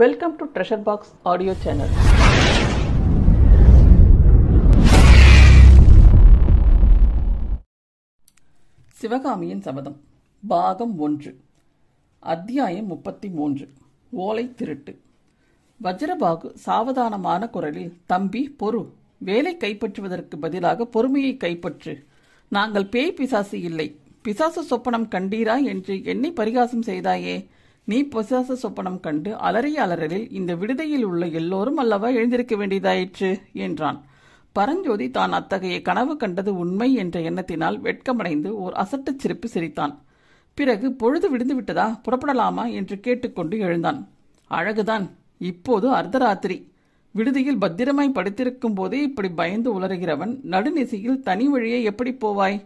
welcome to treasure box audio channel சிவகாமியின் சபதம் பாகம் ஒன்று அத்தியாயம் முப்பத்தி மூன்று ஓலை திருட்டு வஜ்ரபாகு சாவதானமான குரலில் தம்பி பொறு வேலை கைப்பற்றுவதற்கு பதிலாக பொறுமையை கைப்பற்று நாங்கள் பேய் பிசாசு இல்லை பிசாசு சொப்பனம் கண்டீரா என்று என்னை பரிகாசம் செய்தாயே நீ பொசாச சொப்பனம் கண்டு அலறிய அலறலில் இந்த விடுதையில் உள்ள எல்லோரும் அல்லவா எழுந்திருக்க வேண்டியதாயிற்று என்றான் பரஞ்சோதி தான் அத்தகைய கனவு கண்டது உண்மை என்ற எண்ணத்தினால் வெட்கமடைந்து ஓர் அசட்டுச் சிரிப்பு சிரித்தான் பிறகு பொழுது விடுந்து விட்டதா புறப்படலாமா என்று கேட்டுக்கொண்டு எழுந்தான் அழகுதான் இப்போது அர்த்தராத்திரி விடுதியில் பத்திரமாய் படுத்திருக்கும் போதே இப்படி பயந்து உலறுகிறவன் நடுநிசையில் தனி வழியே எப்படி போவாய்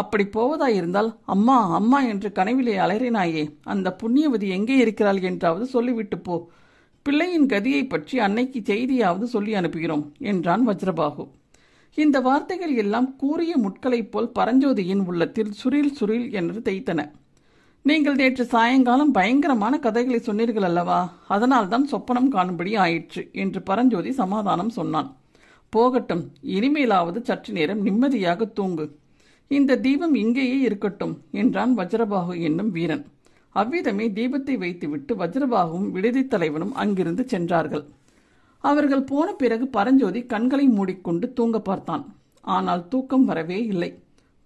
அப்படி போவதாயிருந்தால் அம்மா அம்மா என்று கனவிலே அலறினாயே அந்த புண்ணியவதி எங்கே இருக்கிறாள் என்றாவது சொல்லிவிட்டு போ பிள்ளையின் கதியை பற்றி அன்னைக்கு செய்தியாவது சொல்லி அனுப்புகிறோம் என்றான் வஜ்ரபாகு இந்த வார்த்தைகள் எல்லாம் கூறிய முட்களைப் போல் பரஞ்சோதியின் உள்ளத்தில் சுரில் சுரில் என்று தைத்தன நீங்கள் நேற்று சாயங்காலம் பயங்கரமான கதைகளை சொன்னீர்கள் அல்லவா அதனால்தான் சொப்பனம் காணும்படி ஆயிற்று என்று பரஞ்சோதி சமாதானம் சொன்னான் போகட்டும் இனிமேலாவது சற்று நேரம் நிம்மதியாக தூங்கு இந்த தீபம் இங்கேயே இருக்கட்டும் என்றான் வஜ்ரபாகு என்னும் வீரன் அவ்விதமே தீபத்தை வைத்துவிட்டு வஜ்ரபாகுவும் விடுதி தலைவனும் அங்கிருந்து சென்றார்கள் அவர்கள் போன பிறகு பரஞ்சோதி கண்களை மூடிக்கொண்டு தூங்க பார்த்தான் ஆனால் தூக்கம் வரவே இல்லை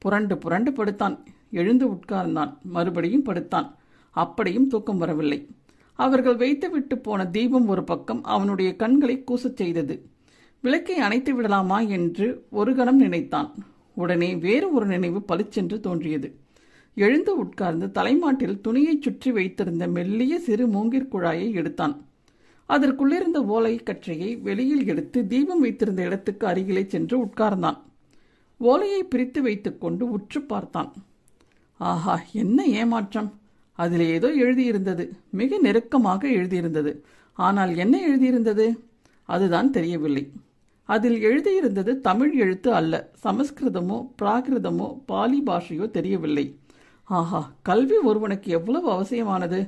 புரண்டு புரண்டு படுத்தான் எழுந்து உட்கார்ந்தான் மறுபடியும் படுத்தான் அப்படியும் தூக்கம் வரவில்லை அவர்கள் வைத்துவிட்டு போன தீபம் ஒரு பக்கம் அவனுடைய கண்களை கூசச் செய்தது விளக்கை அணைத்து விடலாமா என்று ஒரு கணம் நினைத்தான் உடனே வேறு ஒரு நினைவு பளிச்சென்று தோன்றியது எழுந்து உட்கார்ந்து தலைமாட்டில் துணியைச் சுற்றி வைத்திருந்த மெல்லிய சிறு மூங்கிற் குழாயை எடுத்தான் அதற்குள்ளிருந்த ஓலை கற்றையை வெளியில் எடுத்து தீபம் வைத்திருந்த இடத்துக்கு அருகிலே சென்று உட்கார்ந்தான் ஓலையை பிரித்து வைத்துக்கொண்டு உற்று பார்த்தான் ஆஹா என்ன ஏமாற்றம் அதில் ஏதோ எழுதியிருந்தது மிக நெருக்கமாக எழுதியிருந்தது ஆனால் என்ன எழுதியிருந்தது அதுதான் தெரியவில்லை அதில் எழுதியிருந்தது தமிழ் எழுத்து அல்ல சமஸ்கிருதமோ பிராகிருதமோ பாலி பாஷையோ தெரியவில்லை ஆஹா கல்வி ஒருவனுக்கு எவ்வளவு அவசியமானது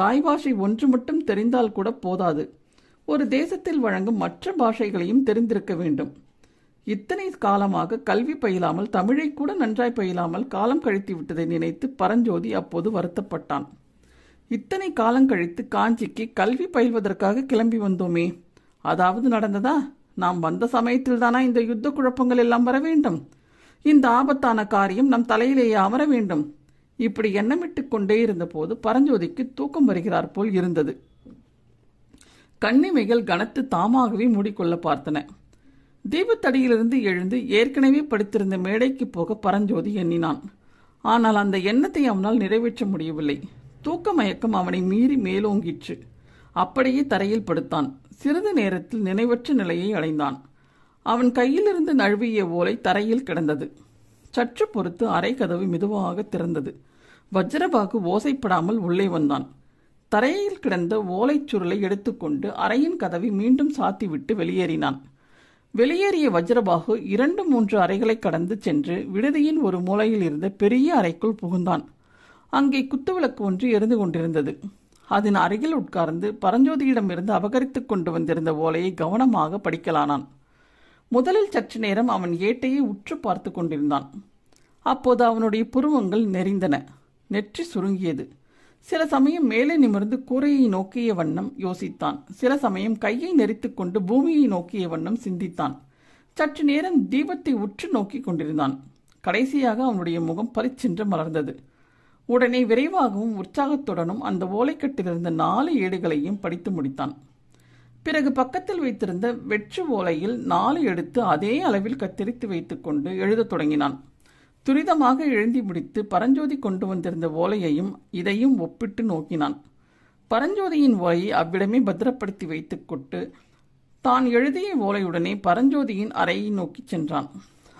தாய் பாஷை ஒன்று மட்டும் தெரிந்தால் கூட போதாது ஒரு தேசத்தில் வழங்கும் மற்ற பாஷைகளையும் தெரிந்திருக்க வேண்டும் இத்தனை காலமாக கல்வி பயிலாமல் தமிழை கூட நன்றாய் பயிலாமல் காலம் கழித்து விட்டதை நினைத்து பரஞ்சோதி அப்போது வருத்தப்பட்டான் இத்தனை காலம் கழித்து காஞ்சிக்கு கல்வி பயில்வதற்காக கிளம்பி வந்தோமே அதாவது நடந்ததா நாம் வந்த சமயத்தில் தானா இந்த யுத்த குழப்பங்கள் எல்லாம் வர வேண்டும் இந்த ஆபத்தான காரியம் நம் தலையிலேயே அமர வேண்டும் இப்படி எண்ணமிட்டு கொண்டே இருந்தபோது பரஞ்சோதிக்கு தூக்கம் வருகிறார் போல் இருந்தது கண்ணிமைகள் கனத்து தாமாகவே மூடிக்கொள்ள பார்த்தன தீபத்தடியிலிருந்து எழுந்து ஏற்கனவே படுத்திருந்த மேடைக்கு போக பரஞ்சோதி எண்ணினான் ஆனால் அந்த எண்ணத்தை அவனால் நிறைவேற்ற முடியவில்லை தூக்க மயக்கம் அவனை மீறி மேலோங்கிற்று அப்படியே தரையில் படுத்தான் சிறிது நேரத்தில் நினைவற்ற நிலையை அடைந்தான் அவன் கையிலிருந்து நழுவிய ஓலை தரையில் கிடந்தது சற்று பொறுத்து அரை கதவு மெதுவாக திறந்தது வஜ்ரபாகு ஓசைப்படாமல் உள்ளே வந்தான் தரையில் கிடந்த ஓலைச் சுருளை எடுத்துக்கொண்டு அறையின் கதவை மீண்டும் சாத்திவிட்டு வெளியேறினான் வெளியேறிய வஜ்ரபாகு இரண்டு மூன்று அறைகளை கடந்து சென்று விடுதியின் ஒரு மூலையில் இருந்த பெரிய அறைக்குள் புகுந்தான் அங்கே குத்துவிளக்கு ஒன்று எரிந்து கொண்டிருந்தது அதன் அருகில் உட்கார்ந்து பரஞ்சோதியிடமிருந்து அபகரித்துக் கொண்டு வந்திருந்த ஓலையை கவனமாக படிக்கலானான் முதலில் சற்று நேரம் அவன் ஏட்டையை உற்று பார்த்து கொண்டிருந்தான் அப்போது அவனுடைய புருவங்கள் நெறிந்தன நெற்றி சுருங்கியது சில சமயம் மேலே நிமிர்ந்து கூரையை நோக்கிய வண்ணம் யோசித்தான் சில சமயம் கையை நெறித்து கொண்டு பூமியை நோக்கிய வண்ணம் சிந்தித்தான் சற்று நேரம் தீபத்தை உற்று நோக்கி கொண்டிருந்தான் கடைசியாக அவனுடைய முகம் பறிச்சென்று மலர்ந்தது உடனே விரைவாகவும் உற்சாகத்துடனும் அந்த ஓலைக்கட்டிலிருந்த நாலு ஏடுகளையும் படித்து முடித்தான் பிறகு பக்கத்தில் வைத்திருந்த வெற்று ஓலையில் நாலு எடுத்து அதே அளவில் கத்தரித்து வைத்துக்கொண்டு எழுதத் தொடங்கினான் துரிதமாக எழுதி முடித்து பரஞ்சோதி கொண்டு வந்திருந்த ஓலையையும் இதையும் ஒப்பிட்டு நோக்கினான் பரஞ்சோதியின் ஓலையை அவ்விடமே பத்திரப்படுத்தி வைத்துக்கொண்டு தான் எழுதிய ஓலையுடனே பரஞ்சோதியின் அறையை நோக்கிச் சென்றான்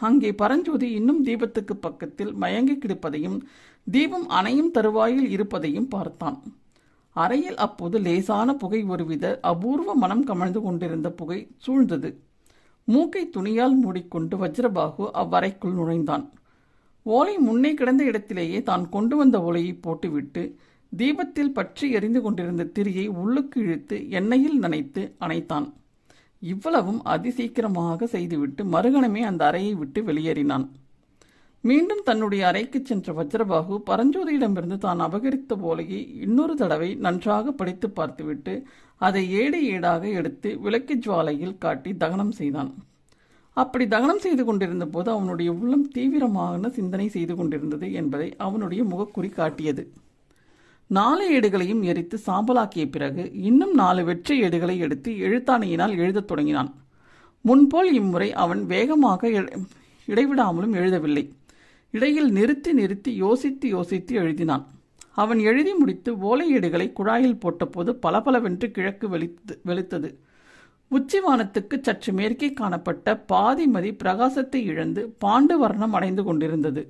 அங்கே பரஞ்சோதி இன்னும் தீபத்துக்கு பக்கத்தில் மயங்கி கிடப்பதையும் தீபம் அணையும் தருவாயில் இருப்பதையும் பார்த்தான் அறையில் அப்போது லேசான புகை ஒருவித அபூர்வ மனம் கமழ்ந்து கொண்டிருந்த புகை சூழ்ந்தது மூக்கை துணியால் மூடிக்கொண்டு வஜ்ரபாகு அவ்வறைக்குள் நுழைந்தான் ஓலை முன்னே கிடந்த இடத்திலேயே தான் கொண்டு வந்த ஓலையை போட்டுவிட்டு தீபத்தில் பற்றி எரிந்து கொண்டிருந்த திரியை உள்ளுக்கு இழுத்து எண்ணெயில் நனைத்து அணைத்தான் இவ்வளவும் அதிசீக்கிரமாக செய்துவிட்டு மறுகணமே அந்த அறையை விட்டு வெளியேறினான் மீண்டும் தன்னுடைய அறைக்கு சென்ற வஜ்ரபாகு பரஞ்சோதியிடமிருந்து தான் அபகரித்த போலையை இன்னொரு தடவை நன்றாக படித்து பார்த்துவிட்டு அதை ஏடு ஏடாக எடுத்து விளக்கு ஜுவாலையில் காட்டி தகனம் செய்தான் அப்படி தகனம் செய்து கொண்டிருந்த போது அவனுடைய உள்ளம் தீவிரமான சிந்தனை செய்து கொண்டிருந்தது என்பதை அவனுடைய முகக்குறி காட்டியது நாலு ஏடுகளையும் எரித்து சாம்பலாக்கிய பிறகு இன்னும் நாலு வெற்றி ஏடுகளை எடுத்து எழுத்தாணையினால் எழுதத் தொடங்கினான் முன்போல் இம்முறை அவன் வேகமாக இடைவிடாமலும் எழுதவில்லை இடையில் நிறுத்தி நிறுத்தி யோசித்து யோசித்து எழுதினான் அவன் எழுதி முடித்து ஓலையீடுகளை குழாயில் போட்டபோது பலபலவென்று கிழக்கு வெளித்து வெளுத்தது உச்சிவானத்துக்கு சற்று மேற்கே காணப்பட்ட பாதிமதி பிரகாசத்தை இழந்து பாண்டு வர்ணம் அடைந்து கொண்டிருந்தது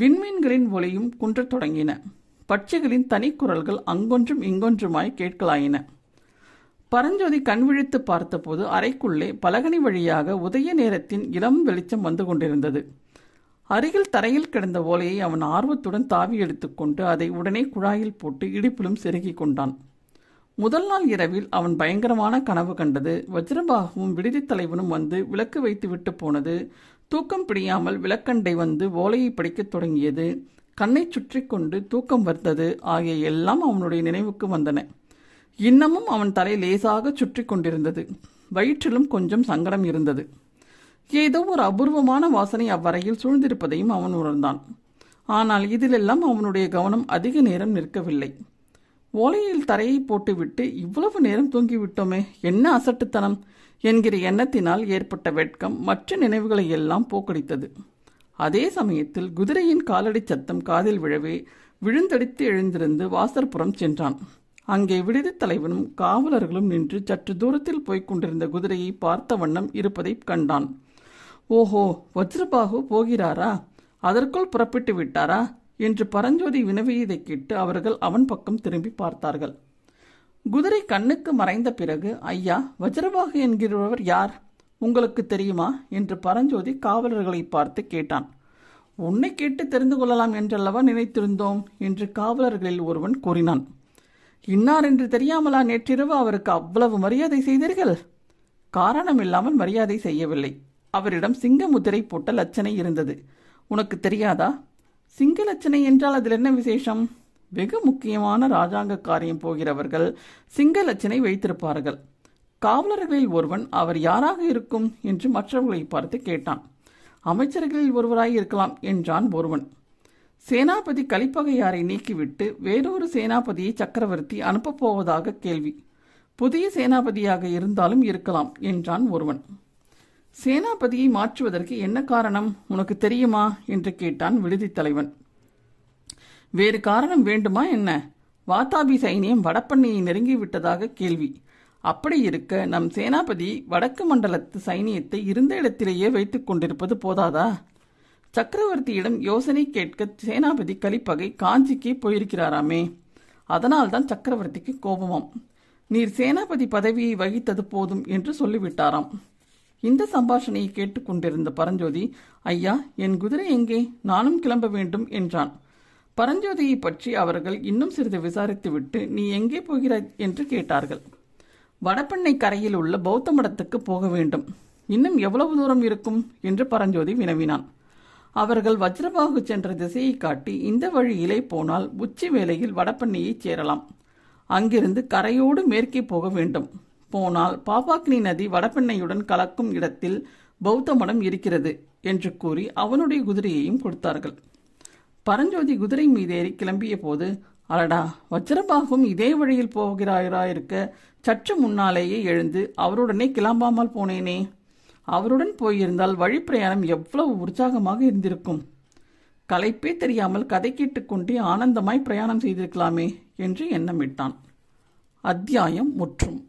விண்மீன்களின் ஒளியும் குன்றத் தொடங்கின பட்சிகளின் தனிக்குரல்கள் அங்கொன்றும் இங்கொன்றுமாய் கேட்கலாயின பரஞ்சோதி கண் விழித்து பார்த்தபோது அறைக்குள்ளே பலகனி வழியாக உதய நேரத்தின் இளம் வெளிச்சம் வந்து கொண்டிருந்தது அருகில் தரையில் கிடந்த ஓலையை அவன் ஆர்வத்துடன் தாவி எடுத்துக்கொண்டு அதை உடனே குழாயில் போட்டு இடிப்பிலும் செருகி கொண்டான் முதல் நாள் இரவில் அவன் பயங்கரமான கனவு கண்டது வஜ்ரபாகவும் விடுதி தலைவனும் வந்து விளக்கு வைத்து விட்டு போனது தூக்கம் பிடியாமல் விளக்கண்டை வந்து ஓலையை படிக்கத் தொடங்கியது கண்ணை சுற்றி கொண்டு தூக்கம் வந்தது ஆகிய எல்லாம் அவனுடைய நினைவுக்கு வந்தன இன்னமும் அவன் தலை லேசாக சுற்றி கொண்டிருந்தது வயிற்றிலும் கொஞ்சம் சங்கடம் இருந்தது ஏதோ ஒரு அபூர்வமான வாசனை அவ்வறையில் சூழ்ந்திருப்பதையும் அவன் உணர்ந்தான் ஆனால் இதிலெல்லாம் அவனுடைய கவனம் அதிக நேரம் நிற்கவில்லை ஓலையில் தரையை போட்டுவிட்டு இவ்வளவு நேரம் தூங்கிவிட்டோமே என்ன அசட்டுத்தனம் என்கிற எண்ணத்தினால் ஏற்பட்ட வெட்கம் மற்ற நினைவுகளை எல்லாம் போக்கடித்தது அதே சமயத்தில் குதிரையின் காலடி சத்தம் காதில் விழவே விழுந்தடித்து எழுந்திருந்து வாசற்புறம் சென்றான் அங்கே விடுதி தலைவனும் காவலர்களும் நின்று சற்று தூரத்தில் போய்க் கொண்டிருந்த குதிரையை பார்த்த வண்ணம் இருப்பதைக் கண்டான் ஓஹோ வஜ்ரபாகு போகிறாரா அதற்குள் புறப்பட்டு விட்டாரா என்று பரஞ்சோதி வினவியதை கேட்டு அவர்கள் அவன் பக்கம் திரும்பி பார்த்தார்கள் குதிரை கண்ணுக்கு மறைந்த பிறகு ஐயா வஜ்ரபாகு என்கிறவர் யார் உங்களுக்கு தெரியுமா என்று பரஞ்சோதி காவலர்களை பார்த்து கேட்டான் உன்னை கேட்டு தெரிந்து கொள்ளலாம் என்றல்லவா நினைத்திருந்தோம் என்று காவலர்களில் ஒருவன் கூறினான் இன்னார் என்று தெரியாமலா நேற்றிரவு அவருக்கு அவ்வளவு மரியாதை செய்தீர்கள் காரணம் இல்லாமல் மரியாதை செய்யவில்லை அவரிடம் சிங்க முதிரை போட்ட லட்சணை இருந்தது உனக்கு தெரியாதா சிங்க லட்சணை என்றால் அதில் என்ன விசேஷம் வெகு முக்கியமான ராஜாங்க காரியம் போகிறவர்கள் சிங்க லட்சணை வைத்திருப்பார்கள் காவலர்களில் ஒருவன் அவர் யாராக இருக்கும் என்று மற்றவர்களை பார்த்து கேட்டான் அமைச்சர்களில் ஒருவராய் இருக்கலாம் என்றான் ஒருவன் சேனாபதி கலிப்பகையாரை நீக்கிவிட்டு வேறொரு சேனாபதியை சக்கரவர்த்தி அனுப்பப் போவதாக கேள்வி புதிய சேனாபதியாக இருந்தாலும் இருக்கலாம் என்றான் ஒருவன் சேனாபதியை மாற்றுவதற்கு என்ன காரணம் உனக்கு தெரியுமா என்று கேட்டான் விடுதி தலைவன் வேறு காரணம் வேண்டுமா என்ன வாதாபி சைனியம் வடப்பண்ணையை நெருங்கிவிட்டதாக கேள்வி அப்படி இருக்க நம் சேனாபதி வடக்கு மண்டலத்து சைனியத்தை இருந்த இடத்திலேயே வைத்துக் கொண்டிருப்பது போதாதா சக்கரவர்த்தியிடம் யோசனை கேட்க சேனாபதி கலிப்பகை காஞ்சிக்கு போயிருக்கிறாராமே அதனால்தான் சக்கரவர்த்திக்கு கோபமாம் நீர் சேனாபதி பதவியை வகித்தது போதும் என்று சொல்லிவிட்டாராம் இந்த சம்பாஷணையை கேட்டுக்கொண்டிருந்த பரஞ்சோதி ஐயா என் குதிரை எங்கே நானும் கிளம்ப வேண்டும் என்றான் பரஞ்சோதியை பற்றி அவர்கள் இன்னும் சிறிது விசாரித்துவிட்டு நீ எங்கே போகிறாய் என்று கேட்டார்கள் வடபெண்ணை கரையில் உள்ள பௌத்த மடத்துக்கு போக வேண்டும் இன்னும் எவ்வளவு தூரம் இருக்கும் என்று பரஞ்சோதி வினவினான் அவர்கள் வஜ்ரபாகு சென்ற திசையை காட்டி இந்த வழியிலே போனால் உச்சி வேளையில் வடபண்ணையை சேரலாம் அங்கிருந்து கரையோடு மேற்கே போக வேண்டும் போனால் பாபாக்னி நதி வடபெண்ணையுடன் கலக்கும் இடத்தில் பௌத்த மடம் இருக்கிறது என்று கூறி அவனுடைய குதிரையையும் கொடுத்தார்கள் பரஞ்சோதி குதிரை மீது ஏறி கிளம்பிய போது அலடா வஜ்ரபாகும் இதே வழியில் போகிறாயிராயிருக்க சற்று முன்னாலேயே எழுந்து அவருடனே கிளம்பாமல் போனேனே அவருடன் போயிருந்தால் வழி பிரயாணம் எவ்வளவு உற்சாகமாக இருந்திருக்கும் களைப்பே தெரியாமல் கதை கேட்டுக்கொண்டே ஆனந்தமாய் பிரயாணம் செய்திருக்கலாமே என்று எண்ணமிட்டான் அத்தியாயம் முற்றும்